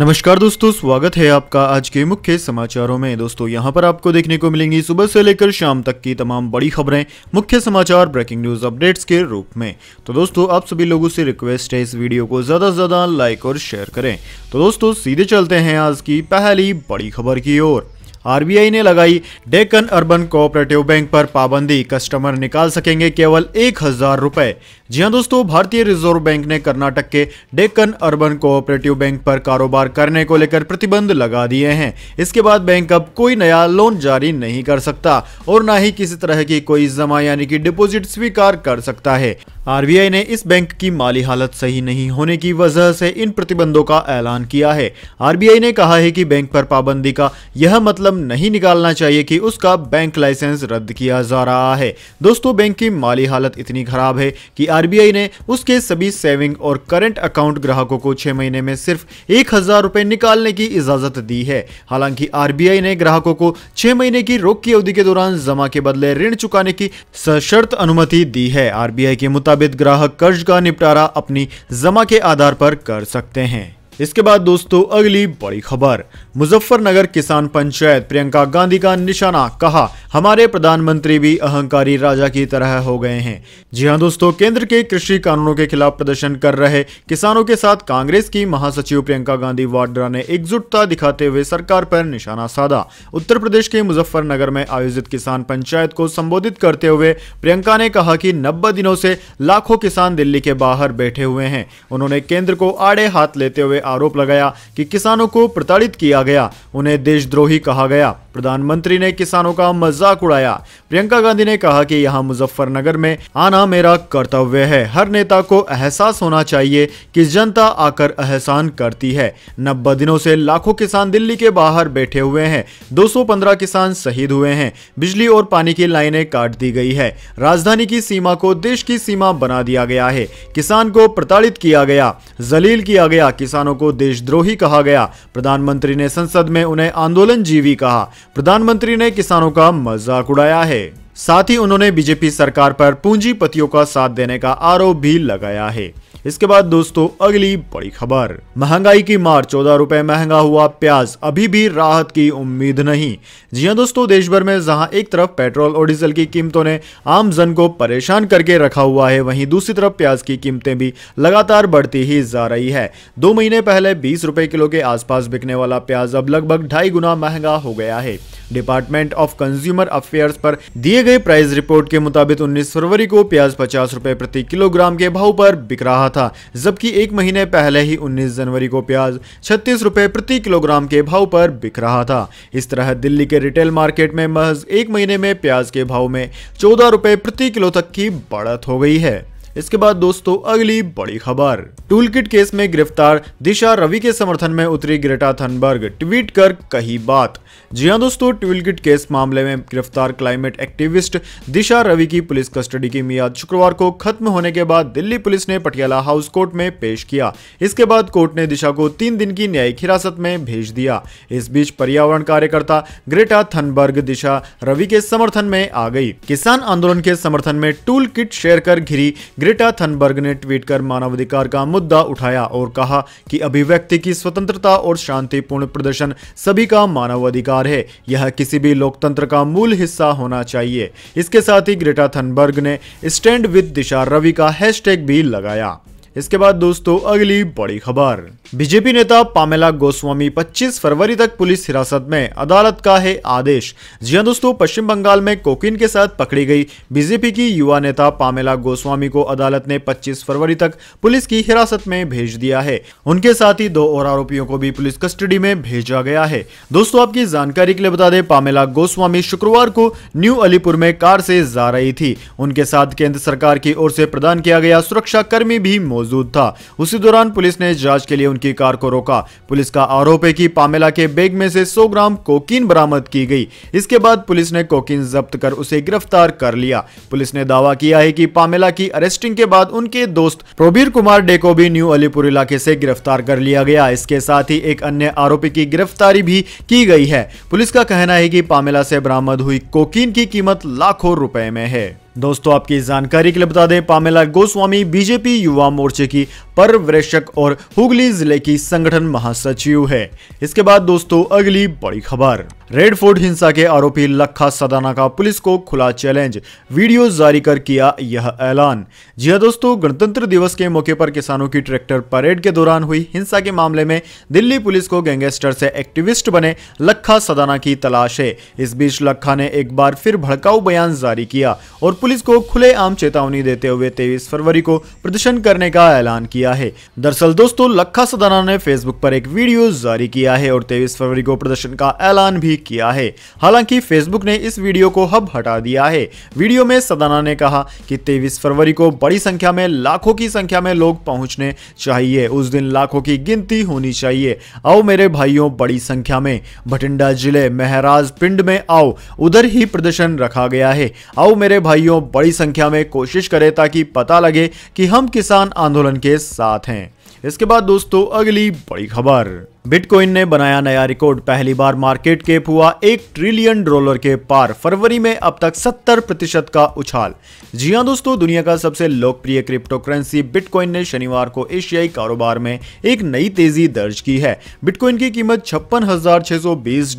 नमस्कार दोस्तों स्वागत है आपका आज के मुख्य समाचारों में दोस्तों यहां पर आपको देखने को मिलेंगी सुबह से लेकर शाम तक की तमाम बड़ी खबरें मुख्य समाचार ब्रेकिंग न्यूज अपडेट्स के रूप में तो दोस्तों आप सभी लोगों से रिक्वेस्ट है इस वीडियो को ज्यादा से ज्यादा लाइक और शेयर करें तो दोस्तों सीधे चलते हैं आज की पहली बड़ी खबर की ओर आरबीआई ने लगाई डेकन अर्बन कोऑपरेटिव बैंक पर पाबंदी कस्टमर निकाल सकेंगे केवल एक हजार रुपए जी हाँ दोस्तों भारतीय रिजर्व बैंक ने कर्नाटक के डेक्कन अर्बन कोऑपरेटिव बैंक पर कारोबार करने को लेकर प्रतिबंध लगा दिए हैं इसके बाद बैंक अब कोई नया लोन जारी नहीं कर सकता और न ही किसी तरह की कोई जमा यानी कि डिपोजिट स्वीकार कर सकता है आरबीआई ने इस बैंक की माली हालत सही नहीं होने की वजह से इन प्रतिबंधों का ऐलान किया है आरबीआई ने कहा है कि बैंक पर पाबंदी का यह मतलब नहीं निकालना चाहिए कि उसका बैंक लाइसेंस रद्द किया जा रहा है दोस्तों बैंक की माली हालत इतनी खराब है कि आरबीआई ने उसके सभी सेविंग और करंट अकाउंट ग्राहकों को छह महीने में सिर्फ एक हजार निकालने की इजाजत दी है हालांकि आर ने ग्राहकों को छह महीने की रोक की अवधि के दौरान जमा के बदले ऋण चुकाने की सशर्त अनुमति दी है आरबीआई के मुताबिक साबित ग्राहक कर्ज का निपटारा अपनी जमा के आधार पर कर सकते हैं इसके बाद दोस्तों अगली बड़ी खबर मुजफ्फरनगर किसान पंचायत प्रियंका गांधी का निशाना कहा हमारे प्रधानमंत्री भी अहंकारी राजा की तरह हो गए हैं जी हाँ दोस्तों केंद्र के कृषि कानूनों के खिलाफ प्रदर्शन कर रहे किसानों के साथ कांग्रेस की महासचिव प्रियंका गांधी वाड्रा ने एकजुटता दिखाते हुए सरकार पर निशाना साधा उत्तर प्रदेश के मुजफ्फरनगर में आयोजित किसान पंचायत को संबोधित करते हुए प्रियंका ने कहा कि नब्बे दिनों से लाखों किसान दिल्ली के बाहर बैठे हुए हैं उन्होंने केंद्र को आड़े हाथ लेते हुए आरोप लगाया कि किसानों को प्रताड़ित किया गया उन्हें देशद्रोही कहा गया प्रधानमंत्री ने किसानों का मज मजाक उड़ाया प्रियंका गांधी ने कहा कि यहाँ मुजफ्फरनगर में आना मेरा कर्तव्य है हर नेता को एहसास होना चाहिए कि जनता आकर एहसान करती है नब्बे दिनों से लाखों किसान दिल्ली के बाहर बैठे हुए हैं 215 किसान शहीद हुए हैं बिजली और पानी की लाइनें काट दी गई है राजधानी की सीमा को देश की सीमा बना दिया गया है किसान को प्रताड़ित किया गया जलील किया गया किसानों को देशद्रोही कहा गया प्रधानमंत्री ने संसद में उन्हें आंदोलन जीवी कहा प्रधानमंत्री ने किसानों का मजाक उड़ाया है साथ ही उन्होंने बीजेपी सरकार पर पूंजीपतियों का साथ देने का आरोप भी लगाया है इसके बाद दोस्तों अगली बड़ी खबर महंगाई की मार चौदह रुपए महंगा हुआ प्याज अभी भी राहत की उम्मीद नहीं जी हाँ दोस्तों देश भर में जहां एक तरफ पेट्रोल और डीजल की कीमतों ने आम जन को परेशान करके रखा हुआ है वहीं दूसरी तरफ प्याज की कीमतें भी लगातार बढ़ती ही जा रही है दो महीने पहले बीस रुपए किलो के आसपास बिकने वाला प्याज अब लगभग ढाई गुना महंगा हो गया है डिपार्टमेंट ऑफ कंज्यूमर अफेयर्स पर दिए गए प्राइस रिपोर्ट के मुताबिक 19 फरवरी को प्याज पचास रुपए प्रति किलोग्राम के भाव पर बिक रहा था जबकि एक महीने पहले ही 19 जनवरी को प्याज छत्तीस रुपए प्रति किलोग्राम के भाव पर बिक रहा था इस तरह दिल्ली के रिटेल मार्केट में महज एक महीने में प्याज के भाव में चौदह रुपए प्रति किलो तक की बढ़त हो गई है इसके बाद दोस्तों अगली बड़ी खबर टूल केस में गिरफ्तार दिशा रवि के समर्थन में उतरी ग्रेटा थनबर्ग ट्वीट कर कही बात जी हाँ दोस्तों टूल केस मामले में गिरफ्तार क्लाइमेट एक्टिविस्ट दिशा रवि की पुलिस कस्टडी की मियाद शुक्रवार को खत्म होने के बाद दिल्ली पुलिस ने पटियाला हाउस कोर्ट में पेश किया इसके बाद कोर्ट ने दिशा को तीन दिन की न्यायिक हिरासत में भेज दिया इस बीच पर्यावरण कार्यकर्ता ग्रेटा थनबर्ग दिशा रवि के समर्थन में आ गई किसान आंदोलन के समर्थन में टूल किट शेयर कर घिरी ग्रेटा थनबर्ग ने ट्वीट कर मानवाधिकार का मुद्दा उठाया और कहा कि अभिव्यक्ति की स्वतंत्रता और शांतिपूर्ण प्रदर्शन सभी का मानवाधिकार है यह किसी भी लोकतंत्र का मूल हिस्सा होना चाहिए इसके साथ ही ग्रेटा थनबर्ग ने स्टैंड विद दिशा रवि का हैशटैग भी लगाया इसके बाद दोस्तों अगली बड़ी खबर बीजेपी नेता पामेला गोस्वामी 25 फरवरी तक पुलिस हिरासत में अदालत का है आदेश जी हाँ दोस्तों पश्चिम बंगाल में कोकिन के साथ पकड़ी गई बीजेपी की युवा नेता पामेला गोस्वामी को अदालत ने 25 फरवरी तक पुलिस की हिरासत में भेज दिया है उनके साथ ही दो और आरोपियों को भी पुलिस कस्टडी में भेजा गया है दोस्तों आपकी जानकारी के लिए बता दें पामेला गोस्वामी शुक्रवार को न्यू अलीपुर में कार से जा रही थी उनके साथ केंद्र सरकार की ओर से प्रदान किया गया सुरक्षा कर्मी भी मौजूद मौजूद था उसी दौरान पुलिस ने जांच के लिए उनकी कार को रोका पुलिस का आरोप है कि पामेला के बैग में से 100 ग्राम कोकीन बरामद की गई इसके बाद पुलिस ने कोकीन जब्त कर उसे गिरफ्तार कर लिया पुलिस ने दावा किया है कि पामेला की अरेस्टिंग के बाद उनके दोस्त प्रोबीर कुमार डे को भी न्यू अलीपुर इलाके से गिरफ्तार कर लिया गया इसके साथ ही एक अन्य आरोपी की गिरफ्तारी भी की गई है पुलिस का कहना है कि पामेला से बरामद हुई कोकीन की कीमत लाखों रुपए में है दोस्तों आपकी जानकारी के लिए बता दें पामेला गोस्वामी बीजेपी युवा मोर्चे की पर्यवेक्षक और हुगली जिले की संगठन महासचिव है इसके बाद दोस्तों अगली बड़ी खबर रेड फोर्ट हिंसा के आरोपी लखा सदाना का पुलिस को खुला चैलेंज वीडियो जारी कर किया यह ऐलान जी हाँ दोस्तों गणतंत्र दिवस के मौके पर किसानों की ट्रैक्टर परेड के दौरान हुई हिंसा के मामले में दिल्ली पुलिस को गैंगस्टर से एक्टिविस्ट बने लखा सदाना की तलाश है इस बीच लखा ने एक बार फिर भड़काऊ बयान जारी किया और पुलिस को आम चेतावनी देते हुए तेईस फरवरी को प्रदर्शन करने का ऐलान किया है दरअसल दोस्तों लखा सदाना ने फेसबुक पर एक वीडियो जारी किया है और तेईस फरवरी को प्रदर्शन का ऐलान भी किया है हालांकि फेसबुक ने इस वीडियो को हब हटा दिया है वीडियो में सदाना ने कहा कि तेईस फरवरी को बड़ी संख्या में लाखों की संख्या में लोग पहुंचने चाहिए उस दिन लाखों की गिनती होनी चाहिए आओ मेरे भाइयों बड़ी संख्या में भटिंडा जिले महराज पिंड में आओ उधर ही प्रदर्शन रखा गया है आओ मेरे भाइयों अधिकारियों बड़ी संख्या में कोशिश करें ताकि पता लगे कि हम किसान आंदोलन के साथ हैं इसके बाद दोस्तों अगली बड़ी खबर बिटकॉइन ने बनाया नया रिकॉर्ड पहली बार मार्केट कैप हुआ एक ट्रिलियन डॉलर के पार फरवरी में अब तक 70 प्रतिशत का उछाल जी हां दोस्तों दुनिया का सबसे लोकप्रिय क्रिप्टो करेंसी बिटकॉइन ने शनिवार को एशियाई कारोबार में एक नई तेजी दर्ज की है बिटकॉइन की कीमत छप्पन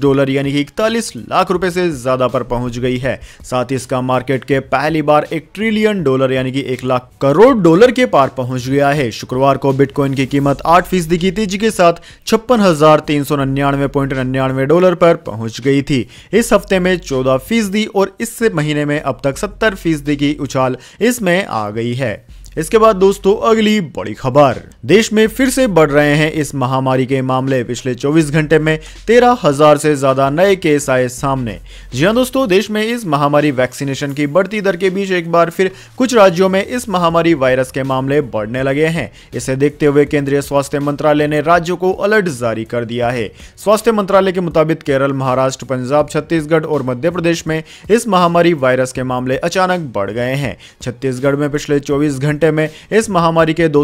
डॉलर यानी कि इकतालीस लाख रुपए से ज्यादा पर पहुंच गई है साथ ही इसका मार्केट के पहली बार एक ट्रिलियन डॉलर यानी कि एक लाख करोड़ डॉलर के पार पहुंच गया है शुक्रवार को बिटकॉइन की कीमत आठ फीसदी की तेजी के साथ छप्पन छप्पन हजार तीन सौ पॉइंट डॉलर पर पहुंच गई थी इस हफ्ते में चौदह फीसदी और इस महीने में अब तक सत्तर फीसदी की उछाल इसमें आ गई है इसके बाद दोस्तों अगली बड़ी खबर देश में फिर से बढ़ रहे हैं इस महामारी के मामले पिछले 24 घंटे में तेरह हजार से ज्यादा नए केस आए सामने जी हाँ दोस्तों देश में इस महामारी वैक्सीनेशन की बढ़ती दर के बीच एक बार फिर कुछ राज्यों में इस महामारी वायरस के मामले बढ़ने लगे हैं इसे देखते हुए केंद्रीय स्वास्थ्य मंत्रालय ने राज्यों को अलर्ट जारी कर दिया है स्वास्थ्य मंत्रालय के मुताबिक केरल महाराष्ट्र पंजाब छत्तीसगढ़ और मध्य प्रदेश में इस महामारी वायरस के मामले अचानक बढ़ गए हैं छत्तीसगढ़ में पिछले चौबीस घंटे घंटे में इस महामारी के दो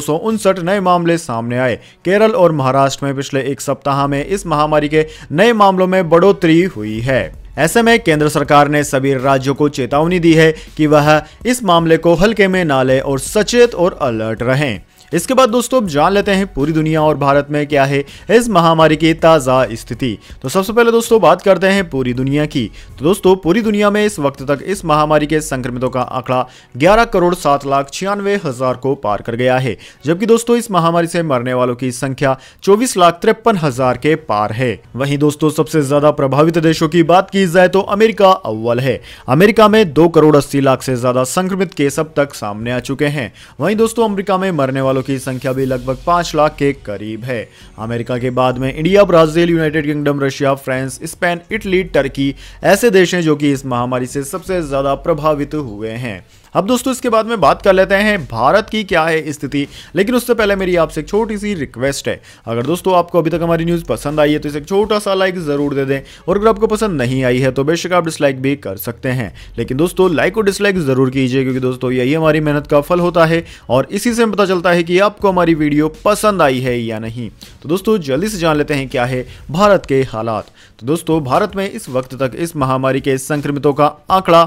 नए मामले सामने आए केरल और महाराष्ट्र में पिछले एक सप्ताह में इस महामारी के नए मामलों में बढ़ोतरी हुई है ऐसे में केंद्र सरकार ने सभी राज्यों को चेतावनी दी है कि वह इस मामले को हल्के में ना ले और सचेत और अलर्ट रहें इसके बाद दोस्तों अब जान लेते हैं पूरी दुनिया और भारत में क्या है इस महामारी की ताज़ा स्थिति तो सबसे पहले दोस्तों बात करते हैं पूरी दुनिया की तो दोस्तों पूरी दुनिया में इस वक्त तक इस महामारी के संक्रमितों का आंकड़ा ग्यारह करोड़ सात लाख छियानवे हजार को पार कर गया है जबकि दोस्तों इस महामारी से मरने वालों की संख्या चौबीस लाख तिरपन हजार के पार है वही दोस्तों सबसे ज्यादा प्रभावित देशों की बात की जाए तो अमेरिका अव्वल है अमेरिका में दो करोड़ अस्सी लाख से ज्यादा संक्रमित केस अब तक सामने आ चुके हैं वही दोस्तों अमेरिका में मरने वालों वालों की संख्या भी लगभग पांच लाख के करीब है अमेरिका के बाद में India Brazil United Kingdom Russia France Spain Italy Turkey ऐसे देश हैं जो कि इस महामारी से सबसे ज्यादा प्रभावित हुए हैं अब दोस्तों इसके बाद में बात कर लेते हैं भारत की क्या है स्थिति लेकिन उससे पहले मेरी आपसे एक छोटी सी रिक्वेस्ट है अगर दोस्तों आपको अभी तक हमारी न्यूज़ पसंद आई है तो इसे एक छोटा सा लाइक ज़रूर दे दें और अगर आपको पसंद नहीं आई है तो बेशक आप डिसलाइक भी कर सकते हैं लेकिन दोस्तों लाइक और डिसलाइक ज़रूर कीजिए क्योंकि दोस्तों यही हमारी मेहनत का फल होता है और इसी से पता चलता है कि आपको हमारी वीडियो पसंद आई है या नहीं तो दोस्तों जल्दी से जान लेते हैं क्या है भारत के हालात तो दोस्तों भारत में इस वक्त तक इस महामारी के संक्रमितों का आंकड़ा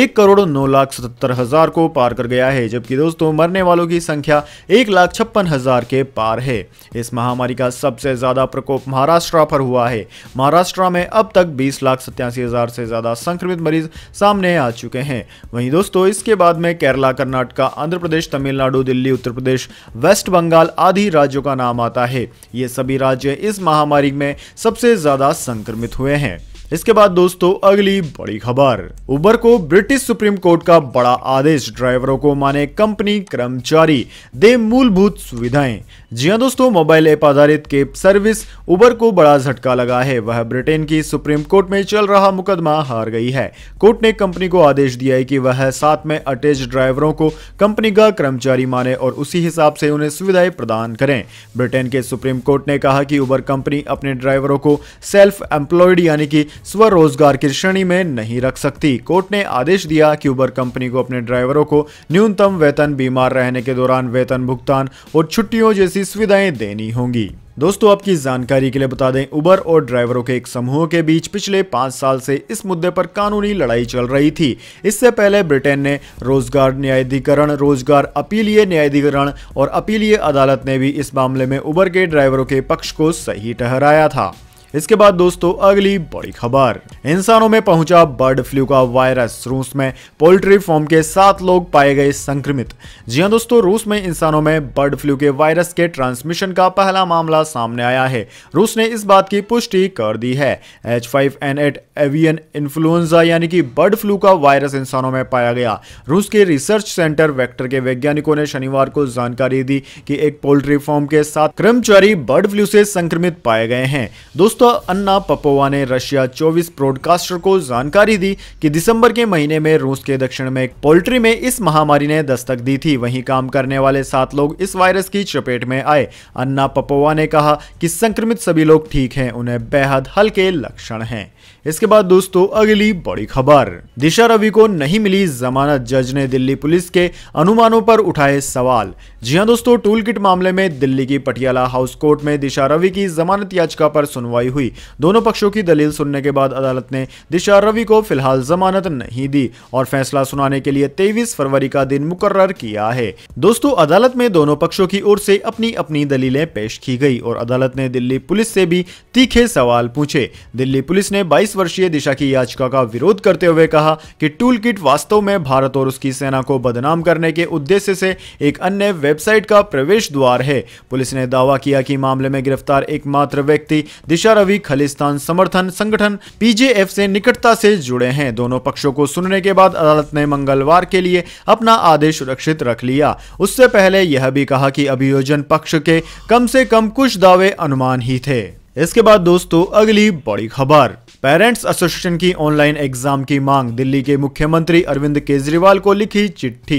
एक करोड़ नौ लाख सतहत्तर हजार को पार कर गया है जबकि दोस्तों मरने वालों की संख्या एक लाख छप्पन हजार के पार है इस महामारी का सबसे ज्यादा प्रकोप महाराष्ट्र पर हुआ है महाराष्ट्र में अब तक बीस लाख सत्यासी हजार से ज्यादा संक्रमित मरीज सामने आ चुके हैं वहीं दोस्तों इसके बाद में केरला कर्नाटका आंध्र प्रदेश तमिलनाडु दिल्ली उत्तर प्रदेश वेस्ट बंगाल आदि राज्यों का नाम आता है ये सभी राज्य इस महामारी में सबसे ज्यादा संक्रमित संक्रमित हुए हैं इसके बाद दोस्तों अगली बड़ी खबर उबर को ब्रिटिश सुप्रीम कोर्ट का बड़ा आदेश ड्राइवरों को माने कंपनी कर्मचारी दे मूलभूत सुविधाएं जी हाँ दोस्तों मोबाइल ऐप आधारित कैब सर्विस उबर को बड़ा झटका लगा है वह ब्रिटेन की सुप्रीम कोर्ट में चल रहा मुकदमा हार गई है कोर्ट ने कंपनी को आदेश दिया है कि वह साथ में अटैच ड्राइवरों को कंपनी का कर्मचारी माने और उसी हिसाब से उन्हें सुविधाएं प्रदान करें ब्रिटेन के सुप्रीम कोर्ट ने कहा कि उबर कंपनी अपने ड्राइवरों को सेल्फ एम्प्लॉयड यानी कि स्वरोजगार की श्रेणी में नहीं रख सकती कोर्ट ने आदेश दिया कि उबर कंपनी को अपने ड्राइवरों को न्यूनतम वेतन बीमार रहने के दौरान वेतन भुगतान और छुट्टियों जैसी जैसी सुविधाएं देनी होंगी दोस्तों आपकी जानकारी के लिए बता दें उबर और ड्राइवरों के एक समूह के बीच पिछले पांच साल से इस मुद्दे पर कानूनी लड़ाई चल रही थी इससे पहले ब्रिटेन ने रोजगार न्यायाधिकरण रोजगार अपीलीय न्यायाधिकरण और अपीलीय अदालत ने भी इस मामले में उबर के ड्राइवरों के पक्ष को सही ठहराया था इसके बाद दोस्तों अगली बड़ी खबर इंसानों में पहुंचा बर्ड फ्लू का वायरस रूस में पोल्ट्री फॉर्म के सात लोग पाए गए संक्रमित जी हाँ दोस्तों रूस में इंसानों में बर्ड फ्लू के वायरस के ट्रांसमिशन का पहला मामला सामने आया है रूस ने इस बात की पुष्टि कर दी है H five N eight avian influenza यानी कि बर्ड फ्लू का वायरस इंसानों में पाया गया रूस के रिसर्च सेंटर वेक्टर के वैज्ञानिकों ने शनिवार को जानकारी दी कि एक पोल्ट्री फॉर्म के साथ कर्मचारी बर्ड फ्लू से संक्रमित पाए गए हैं दोस्तों दोस्तों अन्ना पपोवा ने रशिया 24 ब्रॉडकास्टर को जानकारी दी कि दिसंबर के महीने में रूस के दक्षिण में पोल्ट्री में इस महामारी ने दस्तक दी थी वहीं काम करने वाले सात लोग इस वायरस की चपेट में आए अन्ना पपोवा ने कहा कि संक्रमित सभी लोग ठीक हैं उन्हें बेहद हल्के लक्षण हैं इसके बाद दोस्तों अगली बड़ी खबर दिशा रवि को नहीं मिली जमानत जज ने दिल्ली पुलिस के अनुमानों पर उठाए सवाल जी हाँ दोस्तों टूल मामले में दिल्ली की पटियाला हाउस कोर्ट में दिशा रवि की जमानत याचिका पर सुनवाई सुनवाई हुई दोनों पक्षों की दलील सुनने के बाद अदालत ने दिशा रवि को फिलहाल जमानत नहीं दी और फैसला सुनाने के लिए तेईस फरवरी का दिन मुकर्र किया है दोस्तों अदालत में दोनों पक्षों की ओर से अपनी अपनी दलीलें पेश की गई और अदालत ने दिल्ली पुलिस से भी तीखे सवाल पूछे दिल्ली पुलिस ने 22 वर्षीय दिशा की याचिका का विरोध करते हुए कहा कि टूल वास्तव में भारत और उसकी सेना को बदनाम करने के उद्देश्य से एक अन्य वेबसाइट का प्रवेश द्वार है पुलिस ने दावा किया कि मामले में गिरफ्तार एकमात्र व्यक्ति दिशा अरबी खलिस्तान समर्थन संगठन पीजेएफ से निकटता से जुड़े हैं दोनों पक्षों को सुनने के बाद अदालत ने मंगलवार के लिए अपना आदेश सुरक्षित रख लिया उससे पहले यह भी कहा कि अभियोजन पक्ष के कम से कम कुछ दावे अनुमान ही थे इसके बाद दोस्तों अगली बड़ी खबर पेरेंट्स एसोसिएशन की ऑनलाइन एग्जाम की मांग दिल्ली के मुख्यमंत्री अरविंद केजरीवाल को लिखी चिट्ठी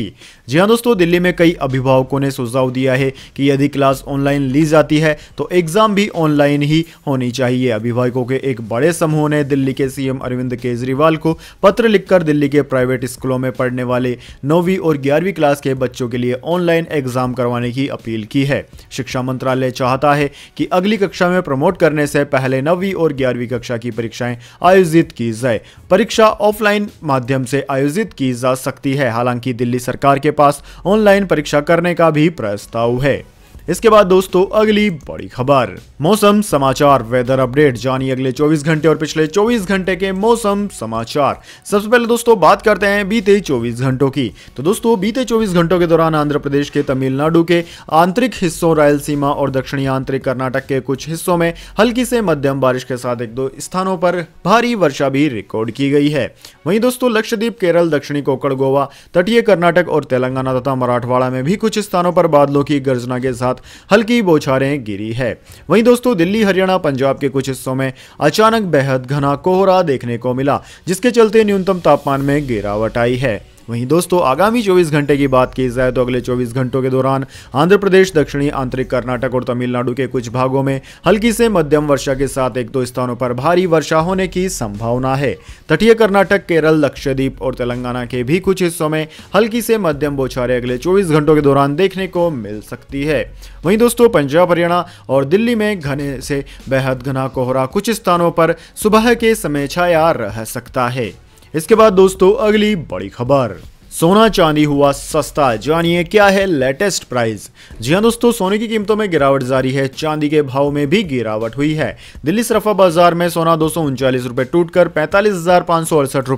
जी हाँ दोस्तों दिल्ली में कई अभिभावकों ने सुझाव दिया है कि यदि क्लास ऑनलाइन ली जाती है तो एग्जाम भी ऑनलाइन ही होनी चाहिए अभिभावकों के एक बड़े समूह ने दिल्ली के सीएम अरविंद केजरीवाल को पत्र लिखकर दिल्ली के प्राइवेट स्कूलों में पढ़ने वाले नौवीं और ग्यारहवीं क्लास के बच्चों के लिए ऑनलाइन एग्जाम करवाने की अपील की है शिक्षा मंत्रालय चाहता है कि अगली कक्षा में प्रमोट करने से पहले नौवीं और ग्यारहवीं कक्षा की परीक्षाएं परीक्षाएं आयोजित की जाए परीक्षा ऑफलाइन माध्यम से आयोजित की जा सकती है हालांकि दिल्ली सरकार के पास ऑनलाइन परीक्षा करने का भी प्रस्ताव है इसके बाद दोस्तों अगली बड़ी खबर मौसम समाचार वेदर अपडेट जानिए अगले 24 घंटे और पिछले 24 घंटे के मौसम समाचार सबसे पहले दोस्तों बात करते हैं बीते 24 घंटों की तो दोस्तों बीते 24 घंटों के दौरान आंध्र प्रदेश के तमिलनाडु के आंतरिक हिस्सों रायलसीमा और दक्षिणी आंतरिक कर्नाटक के कुछ हिस्सों में हल्की से मध्यम बारिश के साथ एक दो स्थानों पर भारी वर्षा भी रिकॉर्ड की गई है वहीं दोस्तों लक्षद्वीप केरल दक्षिणी कोकड़ गोवा तटीय कर्नाटक और तेलंगाना तथा मराठवाड़ा में भी कुछ स्थानों पर बादलों की गर्जना के साथ साथ हल्की बौछारें गिरी है वहीं दोस्तों दिल्ली हरियाणा पंजाब के कुछ हिस्सों में अचानक बेहद घना कोहरा देखने को मिला जिसके चलते न्यूनतम तापमान में गिरावट आई है वहीं दोस्तों आगामी चौबीस घंटे की बात की जाए तो अगले चौबीस घंटों के दौरान आंध्र प्रदेश दक्षिणी आंतरिक कर्नाटक और तमिलनाडु के कुछ भागों में हल्की से मध्यम वर्षा के साथ एक दो स्थानों पर भारी वर्षा होने की संभावना है तटीय कर्नाटक केरल लक्षद्वीप और तेलंगाना के भी कुछ हिस्सों में हल्की से मध्यम बोछारे अगले चौबीस घंटों के दौरान देखने को मिल सकती है वहीं दोस्तों पंजाब हरियाणा और दिल्ली में घने से बेहद घना कोहरा कुछ स्थानों पर सुबह के समय छाया रह सकता है इसके बाद दोस्तों अगली बड़ी खबर सोना चांदी हुआ सस्ता जानिए क्या है लेटेस्ट प्राइस जी हाँ दोस्तों सोने की कीमतों में गिरावट जारी है चांदी के भाव में भी गिरावट हुई है दिल्ली सरफा बाजार में सोना दो सौ टूटकर टूट कर पैंतालीस हजार सौ अड़सठ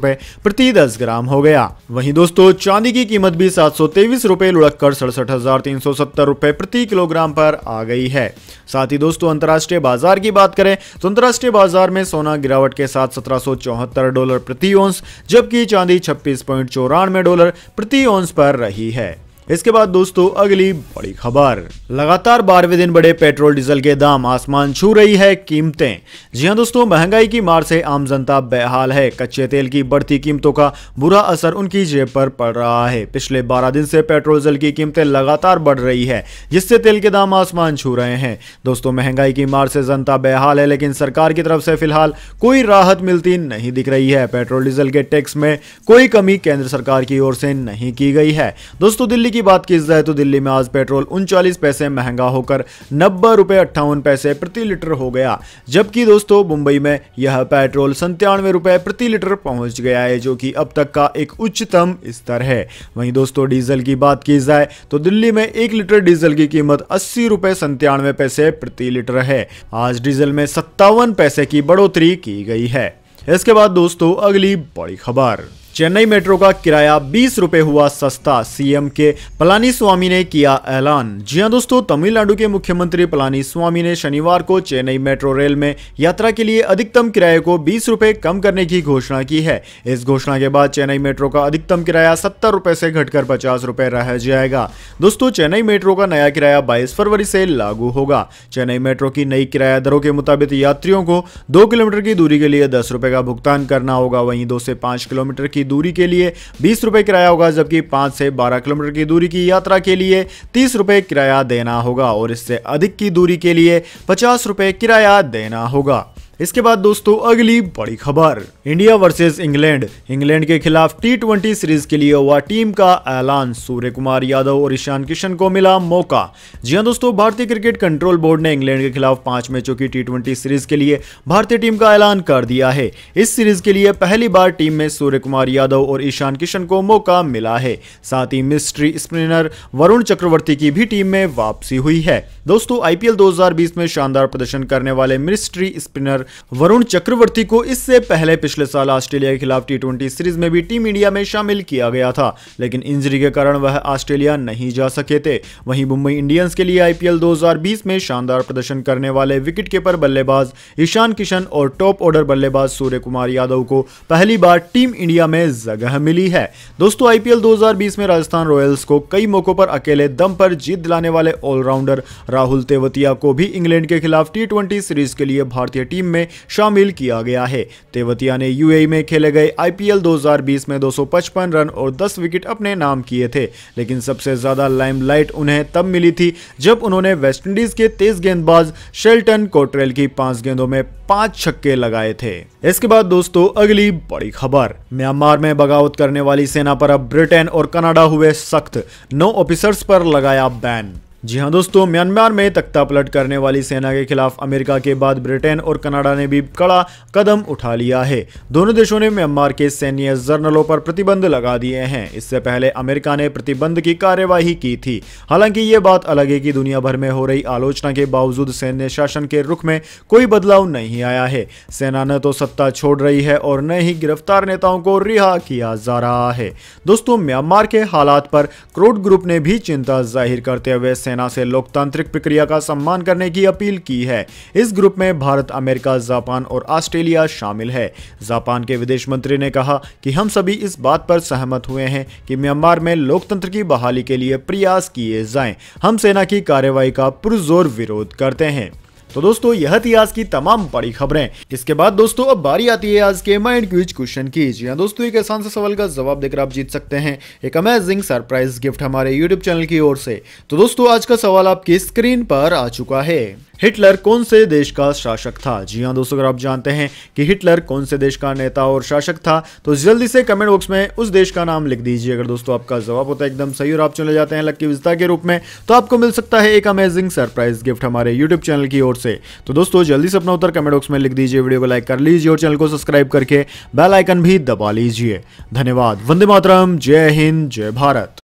प्रति दस ग्राम हो गया वहीं दोस्तों चांदी की कीमत भी सात सौ तेईस रुपए लुढ़क कर सड़सठ हजार तीन सौ सत्तर प्रति किलोग्राम पर आ गई है साथ ही दोस्तों अंतर्राष्ट्रीय बाजार की बात करें तो अंतर्राष्ट्रीय बाजार में सोना गिरावट के साथ सत्रह डॉलर प्रति ओंस जबकि चांदी छब्बीस डॉलर डॉलर प्रति ओंस पर रही है इसके बाद दोस्तों अगली बड़ी खबर लगातार बारहवें दिन बड़े पेट्रोल डीजल के दाम आसमान छू रही है कीमतें जी हाँ दोस्तों महंगाई की मार से आम जनता बेहाल है कच्चे तेल की बढ़ती कीमतों का बुरा असर उनकी जेब पर पड़ रहा है पिछले 12 दिन से पेट्रोल डीजल की कीमतें लगातार बढ़ रही है जिससे तेल के दाम आसमान छू रहे हैं दोस्तों महंगाई की मार से जनता बेहाल है लेकिन सरकार की तरफ से फिलहाल कोई राहत मिलती नहीं दिख रही है पेट्रोल डीजल के टैक्स में कोई कमी केंद्र सरकार की ओर से नहीं की गई है दोस्तों दिल्ली की बात की जाए तो दिल्ली में आज पेट्रोल उनचालीस पैसे महंगा होकर नब्बे रुपए अट्ठावन पैसे प्रति लीटर हो गया जबकि दोस्तों मुंबई में यह पेट्रोल संतानवे रुपए प्रति लीटर पहुंच गया है जो कि अब तक का एक उच्चतम स्तर है वहीं दोस्तों डीजल की बात की जाए तो दिल्ली में एक लीटर डीजल की कीमत अस्सी रुपए संतानवे पैसे प्रति लीटर है आज डीजल में सत्तावन पैसे की बढ़ोतरी की गई है इसके बाद दोस्तों अगली बड़ी खबर चेन्नई मेट्रो का किराया बीस रुपए हुआ सस्ता सीएम के पलानी स्वामी ने किया ऐलान जी हां दोस्तों तमिलनाडु के मुख्यमंत्री पलानी स्वामी ने शनिवार को चेन्नई मेट्रो रेल में यात्रा के लिए अधिकतम किराए को बीस रुपए कम करने की घोषणा की है इस घोषणा के बाद चेन्नई मेट्रो का अधिकतम किराया सत्तर रुपए से घटकर पचास रुपए रह जाएगा दोस्तों चेन्नई मेट्रो का नया किराया बाईस फरवरी से लागू होगा चेन्नई मेट्रो की नई किराया दरों के मुताबिक यात्रियों को दो किलोमीटर की दूरी के लिए दस का भुगतान करना होगा वहीं दो से पांच किलोमीटर की की दूरी के लिए बीस रुपए किराया होगा जबकि पांच से बारह किलोमीटर की दूरी की यात्रा के लिए तीस रुपए किराया देना होगा और इससे अधिक की दूरी के लिए पचास रुपए किराया देना होगा इसके बाद दोस्तों अगली बड़ी खबर इंडिया वर्सेस इंग्लैंड इंग्लैंड के खिलाफ टी सीरीज के लिए हुआ टीम का ऐलान सूर्य कुमार यादव और ईशान किशन को मिला मौका जी हाँ दोस्तों भारतीय क्रिकेट कंट्रोल बोर्ड ने इंग्लैंड के खिलाफ पांच मैचों की टी सीरीज के लिए भारतीय टीम का ऐलान कर दिया है इस सीरीज के लिए पहली बार टीम में सूर्य कुमार यादव और ईशान किशन को मौका मिला है साथ ही मिस्ट्री स्पिनर वरुण चक्रवर्ती की भी टीम में वापसी हुई है दोस्तों आईपीएल दो में शानदार प्रदर्शन करने वाले मिस्ट्री स्पिनर वरुण चक्रवर्ती को इससे पहले पिछले साल ऑस्ट्रेलिया के खिलाफ टी सीरीज में भी टीम इंडिया में शामिल किया गया था लेकिन इंजरी के कारण वह ऑस्ट्रेलिया नहीं जा सके थे वहीं मुंबई इंडियंस के लिए आईपीएल 2020 में शानदार प्रदर्शन करने वाले विकेट कीपर बल्लेबाज ईशान किशन और टॉप ऑर्डर बल्लेबाज सूर्य कुमार यादव को पहली बार टीम इंडिया में जगह मिली है दोस्तों आईपीएल 2020 में राजस्थान रॉयल्स को कई मौकों पर अकेले दम पर जीत दिलाने वाले ऑलराउंडर राहुल तेवतिया को भी इंग्लैंड के खिलाफ टी सीरीज के लिए भारतीय टीम में शामिल किया गया है तेवतिया ने यूएई में खेले गए आईपीएल 2020 में 255 रन और 10 विकेट अपने नाम किए थे लेकिन सबसे ज्यादा लाइमलाइट उन्हें तब मिली थी जब उन्होंने वेस्टइंडीज के तेज गेंदबाज शेल्टन कोटरेल की पांच गेंदों में पांच छक्के लगाए थे इसके बाद दोस्तों अगली बड़ी खबर म्यांमार में बगावत करने वाली सेना पर अब ब्रिटेन और कनाडा हुए सख्त नौ ऑफिसर्स पर लगाया बैन जी हाँ दोस्तों म्यांमार में तख्ता पलट करने वाली सेना के खिलाफ अमेरिका के बाद ब्रिटेन और कनाडा ने भी कड़ा कदम उठा लिया है दोनों देशों ने म्यांमार के सैन्य जर्नलों पर प्रतिबंध लगा दिए हैं इससे पहले अमेरिका ने प्रतिबंध की कार्यवाही की थी हालांकि ये बात अलग है कि दुनिया भर में हो रही आलोचना के बावजूद सैन्य शासन के रुख में कोई बदलाव नहीं आया है सेना न तो सत्ता छोड़ रही है और न ही गिरफ्तार नेताओं को रिहा किया जा रहा है दोस्तों म्यांमार के हालात पर क्रोड ग्रुप ने भी चिंता जाहिर करते हुए सेना से लोकतांत्रिक प्रक्रिया का सम्मान करने की अपील की है इस ग्रुप में भारत अमेरिका जापान और ऑस्ट्रेलिया शामिल है जापान के विदेश मंत्री ने कहा कि हम सभी इस बात पर सहमत हुए हैं कि म्यांमार में लोकतंत्र की बहाली के लिए प्रयास किए जाएं हम सेना की कार्रवाई का पुरजोर विरोध करते हैं तो दोस्तों यह थी आज की तमाम बड़ी खबरें इसके बाद दोस्तों अब बारी आती है आज के माइंड क्विज क्वेश्चन की जी हाँ दोस्तों एक आसान से सवाल का जवाब देकर आप जीत सकते हैं एक अमेजिंग सरप्राइज गिफ्ट हमारे यूट्यूब चैनल की ओर से तो दोस्तों आज का सवाल आपकी स्क्रीन पर आ चुका है हिटलर कौन से देश का शासक था जी हाँ दोस्तों अगर आप जानते हैं कि हिटलर कौन से देश का नेता और शासक था तो जल्दी से कमेंट बॉक्स में उस देश का नाम लिख दीजिए अगर दोस्तों आपका जवाब होता है एकदम सही और आप चले जाते हैं लक्की विजता के रूप में तो आपको मिल सकता है एक अमेजिंग सरप्राइज गिफ्ट हमारे यूट्यूब चैनल की ओर ओर से तो दोस्तों जल्दी से अपना उत्तर कमेंट बॉक्स में लिख दीजिए वीडियो को लाइक कर लीजिए और चैनल को सब्सक्राइब करके बेल आइकन भी दबा लीजिए धन्यवाद वंदे मातरम जय हिंद जय भारत